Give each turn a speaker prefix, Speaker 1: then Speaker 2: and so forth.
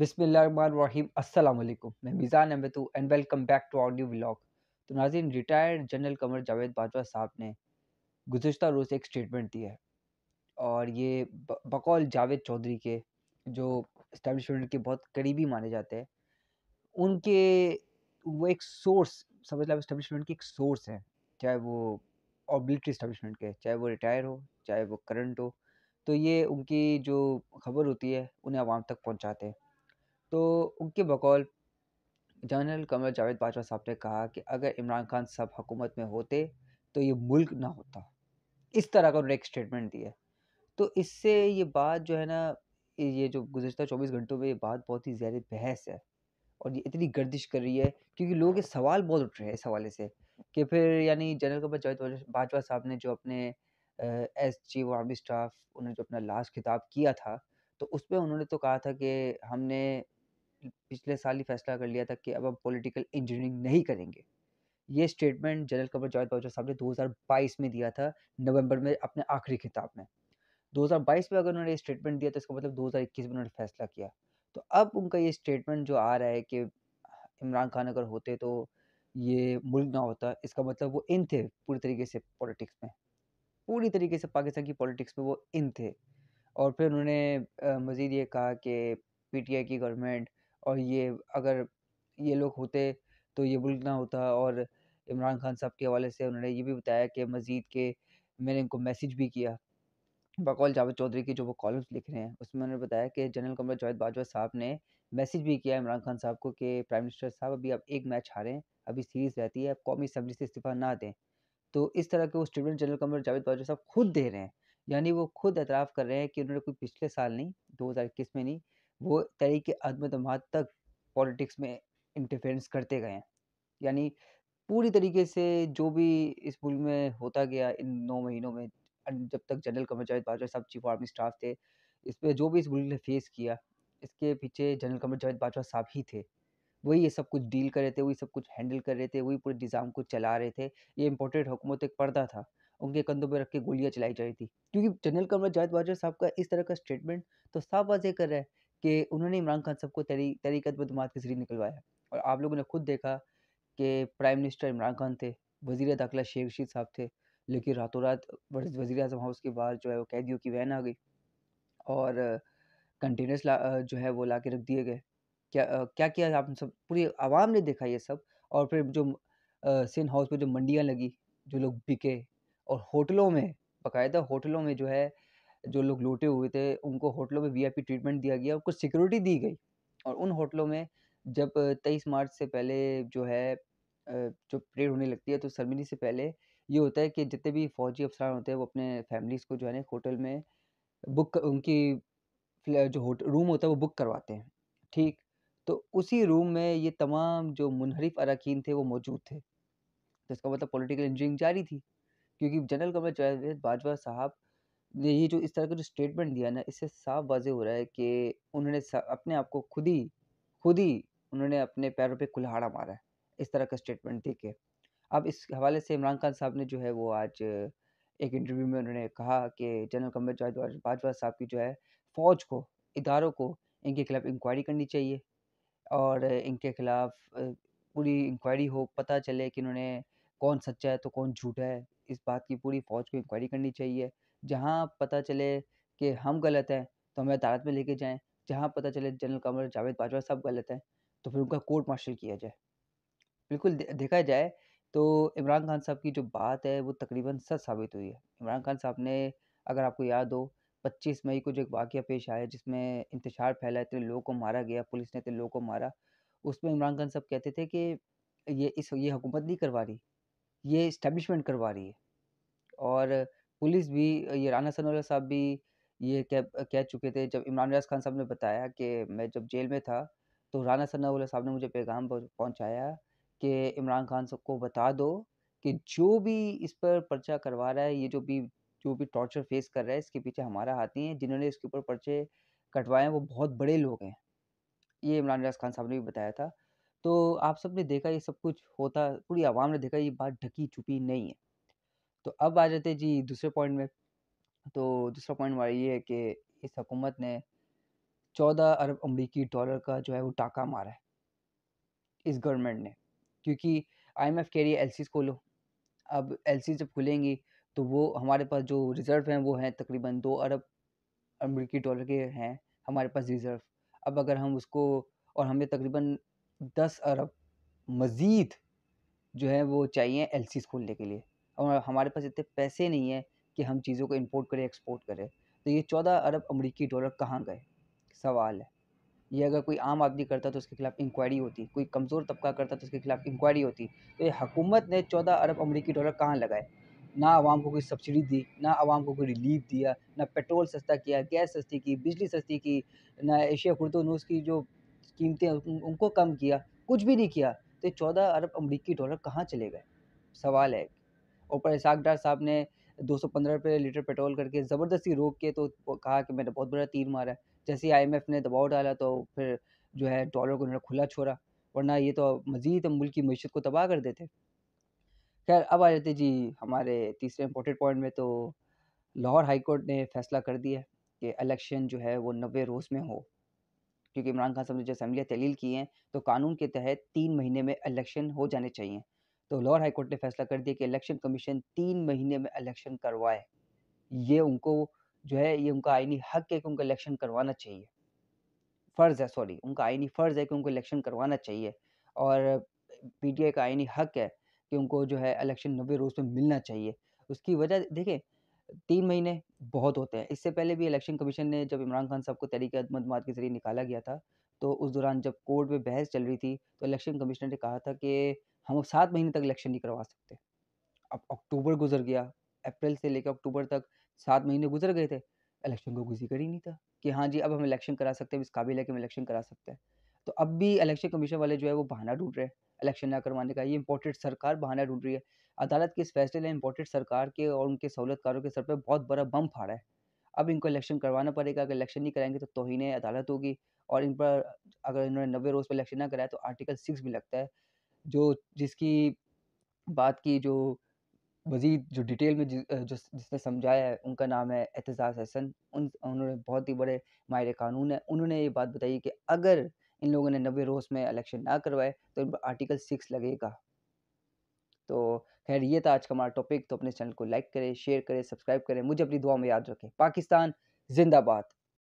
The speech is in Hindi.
Speaker 1: बिसमीम असलकुम मैं मिज़ान अहमद हूँ and welcome back to our new blog तो नाजिन रिटायर्ड जनरल कमर जावेद बाजवा साहब ने गुज्त रोज़ एक स्टेटमेंट दी है और ये बकौल जावेद चौधरी के जो इस्टेबलिशमेंट के बहुत करीबी माने जाते हैं उनके वो एक सोर्स समझ लो इस्टेबलिशमेंट की एक सोर्स है चाहे वो ऑब्लिटरी इस्टेबलिशमेंट के चाहे वो रिटायर हो चाहे वो करंट हो तो ये उनकी जो खबर होती है उन्हें आवाम तक पहुंचाते हैं तो उनके बकौल जनरल कमर जावेद बाजवा साहब ने कहा कि अगर इमरान खान सब हुकूमत में होते तो ये मुल्क ना होता इस तरह का उन्होंने एक स्टेटमेंट दिया तो इससे ये बात जो है ना ये जो गुजशत चौबीस घंटों में ये बात बहुत ही ज़्यादा बहस है और ये इतनी गर्दिश कर रही है क्योंकि लोगों के सवाल बहुत उठ रहे हैं इस हवाले से कि फिर यानी जनरल कमर जावेद बाजवा साहब ने जो अपने एस चीफ आर्मी स्टाफ उन्होंने जो अपना लास्ट खिताब किया था तो उसमें उन्होंने तो कहा था कि हमने पिछले साल ही फैसला कर लिया था कि अब हम पॉलिटिकल इंजीनियरिंग नहीं करेंगे ये स्टेटमेंट जनरल कंवर जॉयद बाउचर साहब ने 2022 में दिया था नवंबर में अपने आखिरी खिताब में 2022 में अगर उन्होंने ये स्टेटमेंट दिया तो इसका मतलब 2021 में उन्होंने फैसला किया तो अब उनका ये स्टेटमेंट जो आ रहा है कि इमरान खान अगर होते तो ये मुल्क ना होता इसका मतलब वो इन थे पूरी तरीके से पॉलिटिक्स में पूरी तरीके से पाकिस्तान की पॉलिटिक्स में वो इन थे और फिर उन्होंने मज़ीद ये कहा कि पीटीआई की गवर्नमेंट और ये अगर ये लोग होते तो ये मुल्क ना होता और इमरान खान साहब के हवाले से उन्होंने ये भी बताया कि मज़ीद के मैंने इनको मैसेज भी किया बकौल जावेद चौधरी की जो वो कॉलम्स लिख रहे हैं उसमें उन्होंने बताया कि जनरल कमर जावेद बाजवा साहब ने मैसेज भी किया इमरान खान साहब को कि प्राइम मिनिस्टर साहब अभी आप एक मैच हारे हैं अभी सीरीज़ रहती है आप कौमी असम्बली से इस्तीफ़ा ना दें तो इस तरह के वो स्टूडेंट जनरल कमर जावेद बाजवा साहब खुद दे रहे हैं यानी वो खुद एतराफ़ कर रहे हैं कि उन्होंने कोई पिछले साल नहीं दो हज़ार इक्कीस में नहीं वो तरीके तमाद तक पॉलिटिक्स में इंटरफेरेंस करते गए हैं यानी पूरी तरीके से जो भी इस मुल्क में होता गया इन नौ महीनों में जब तक जनरल कमर जावेद बाजवा साहब चीफ आर्मी स्टाफ थे इस पर जो भी इस मुल्क ने फेस किया इसके पीछे जनरल कमर जावेद बाजवा साहब ही थे वही ये सब कुछ डील कर रहे थे वही सब कुछ हैंडल कर रहे थे वही पूरे निज़ाम को चला रहे थे ये इम्पोर्टेंट हुकूमत एक पर्दा था उनके कंधों पर रख के गोलियाँ चलाई जा रही थी क्योंकि जनरल कमर जावेद बाजवा साहब का इस तरह का स्टेटमेंट तो साफ वाजे कर रहा है कि उन्होंने इमरान खान साहब को तरी तरीकत बदमात के जरिए निकलवाया और आप लोगों ने खुद देखा कि प्राइम मिनिस्टर इमरान खान थे वज़ी दाखिला शेख रशीद साहब थे लेकिन रातों रात वजी अजम हाउस के बाहर जो है वो कैदियों की वैन आ गई और कंटेनर्स जो है वो ला के रख दिए गए क्या क्या किया आप सब पूरी आवाम ने देखा ये सब और फिर जो सिंध हाउस में जो मंडियाँ लगी जो लोग बिके और होटलों में बाकायदा होटलों में जो है जो लोग लूटे हुए थे उनको होटलों में वीआईपी ट्रीटमेंट दिया गया उनको सिक्योरिटी दी गई और उन होटलों में जब तेईस मार्च से पहले जो है जो परेड होने लगती है तो सरमनी से पहले ये होता है कि जितने भी फौजी अफसरान होते हैं वो अपने फैमिलीज़ को जो है ना होटल में बुक उनकी जो होटल रूम होता है वो बुक करवाते हैं ठीक तो उसी रूम में ये तमाम जो मुनहरफ अरकान थे वो मौजूद थे तो इसका मतलब पॉलिटिकल इंजीनियरिंग जारी थी क्योंकि जनरल कमर जवेद बाजवा साहब ये जो इस तरह का जो स्टेटमेंट दिया ना इससे साफ वाजे हो रहा है कि उन्होंने अपने आप को खुद ही खुद ही उन्होंने अपने पैरों पे कुल्हाड़ा मारा है, इस तरह का स्टेटमेंट के अब इस हवाले से इमरान खान साहब ने जो है वो आज एक इंटरव्यू में उन्होंने कहा कि जनरल कमर जावेद बाजवा साहब की जो है फ़ौज को, इदारों को इनके खिलाफ़ इंक्वायरी करनी चाहिए और इनके खिलाफ़ पूरी इंक्वायरी हो, पता चले कि इन्होंने कौन सच्चा है तो कौन झूठा है, इस बात की पूरी फ़ौज को इंक्वायरी करनी चाहिए जहाँ पता चले कि हम गलत हैं तो हमें अदालत में लेके जाएं जहाँ पता चले जनरल कमर जावेद बाजवा सब गलत हैं तो फिर उनका कोर्ट मार्शल किया जाए बिल्कुल देखा जाए तो इमरान खान साहब की जो बात है वो तकरीबन सच साबित हुई है इमरान खान साहब ने अगर आपको याद हो 25 मई को जो एक वाक्य पेश आया जिसमें इंतजार फैला इतने लोगों को मारा गया पुलिस ने इतने लोगों को मारा उसमें इमरान खान साहब कहते थे कि ये इस ये हुकूमत नहीं करवा रही ये इस्टेब्लिशमेंट करवा रही है और पुलिस भी ये राना सनोरा साहब भी ये कह कह चुके थे जब इमरान रियाज खान साहब ने बताया कि मैं जब जेल में था तो राना सनाउल्ला साहब ने मुझे पैगाम पहुंचाया कि इमरान खान साहब को बता दो कि जो भी इस पर पर्चा करवा रहा है ये जो भी जो भी टॉर्चर फेस कर रहा है इसके पीछे हमारा हाथ नहीं है जिन्होंने इसके ऊपर पर्चे कटवाए हैं वो बहुत बड़े लोग हैं ये इमरान रियाज खान साहब ने भी बताया था तो आप सब ने देखा ये सब कुछ होता पूरी आवाम ने देखा ये बात ढकी छुपी नहीं है तो अब आ जाते जी दूसरे पॉइंट में तो दूसरा पॉइंट हमारा ये है कि इस हुकूमत ने चौदह अरब अमरीकी डॉलर का जो है वो टाका मारा है इस गवर्नमेंट ने क्योंकि आईएमएफ कह रही है एल खोलो अब एल जब खुलेंगी तो वो हमारे पास जो रिज़र्व हैं वो हैं तकरीबन दो अरब अमरीकी डॉलर के हैं हमारे पास रिज़र्व अब अगर हम उसको और हमें तकरीबन दस अरब मज़ीद जो है वो चाहिए एल खोलने के लिए और हमारे पास इतने पैसे नहीं है कि हम चीज़ों को इम्पोर्ट करें एक्सपोर्ट करें तो ये चौदह अरब अमरीकी डॉलर कहाँ गए सवाल है ये अगर कोई आम आदमी करता तो उसके खिलाफ इंक्वायरी होती कोई कमज़ोर तबका करता तो उसके खिलाफ इंक्वायरी होती तो ये हुकूमत ने चौदह अरब अमरीकी डॉलर कहाँ लगाए ना आवाम को कोई सब्सिडी दी ना आवाम को कोई रिलीफ दिया ना पेट्रोल सस्ता किया गैस सस्ती की बिजली सस्ती की ना एशिया खुर्दनूस की जो कीमतें उनको कम किया कुछ भी नहीं किया तो चौदह अरब अमरीकी डॉलर कहाँ चले गए सवाल है और पर इसाक डार साहब ने दो सौ पंद्रह रुपये लीटर पेट्रोल करके ज़बरदस्ती रोक के तो कहा कि मैंने बहुत बड़ा तीर मारा जैसे ही आई ने दबाव डाला तो फिर जो है डॉलर को उन्होंने खुला छोड़ा वरना ये तो मज़ीद मुल्क की मीशत को तबाह कर देते खैर अब आ जाते जी हमारे तीसरे इम्पोर्टेंट पॉइंट में तो लाहौर हाई कोर्ट ने फैसला कर दिया कि इलेक्शन जो है वो नबे रोज़ में हो क्योंकि इमरान खान साहब ने जो असम्बलियाँ तहलील की हैं तो कानून के तहत तीन महीने में इलेक्शन हो जाने चाहिए तो लाहौर हाई कोर्ट ने फैसला कर दिया कि इलेक्शन कमीशन तीन महीने में इलेक्शन करवाए ये उनको जो है ये उनका आइनी हक है कि उनको इलेक्शन करवाना चाहिए फ़र्ज़ है सॉरी उनका आइनी फ़र्ज़ है कि उनको इलेक्शन करवाना चाहिए और पी टी आई का आइनी हक है कि उनको जो है इलेक्शन नब्बे रोज़ में मिलना चाहिए उसकी वजह देखें तीन महीने बहुत होते हैं इससे पहले भी इलेक्शन कमीशन ने जब इमरान खान साहब को तहरीक अदमदमात के ज़रिए निकाला गया था तो उस दौरान जब कोर्ट में बहस चल रही थी तो इलेक्शन कमीशनर ने कहा था कि हम सात महीने तक इलेक्शन नहीं करवा सकते अब अक्टूबर गुजर गया अप्रैल से लेकर अक्टूबर तक सात महीने गुजर गए थे इलेक्शन को गुजर ही नहीं था कि हाँ जी अब हम इलेक्शन करा सकते हैं इस काबिल है कि हम इलेक्शन करा सकते हैं तो अब भी इलेक्शन कमीशन वाले जो है वो बहाना ढूंढ रहे हैं इलेक्शन ना करवाने का ये इम्पोर्टेड सरकार बहाना ढूंढ रही है अदालत के इस फैसले ने इम्पोर्टेड सरकार के और उनके सहूलतकारों के सर पर बहुत बड़ा बम फाड़ा है अब इनको इलेक्शन करवाना पड़ेगा अगर इलेक्शन नहीं कराएंगे तो तोहिने अदालत होगी और इन पर अगर इन्होंने नब्बे रोज़ पर इलेक्शन ना कराया तो आर्टिकल सिक्स भी लगता है जो जिसकी बात की जो मज़ीद जो डिटेल में जो जिसने समझाया है उनका नाम है एतजाज़ हसन उन उन्होंने बहुत ही बड़े मायरे कानून हैं उन्होंने ये बात बताई कि अगर इन लोगों ने नबे रोज़ में इलेक्शन ना करवाए तो इन पर आर्टिकल सिक्स लगेगा तो खैर ये था आज का हमारा टॉपिक तो अपने चैनल को लाइक करें शेयर करें सब्सक्राइब करें मुझे अपनी दुआ में याद रखें पाकिस्तान जिंदाबाद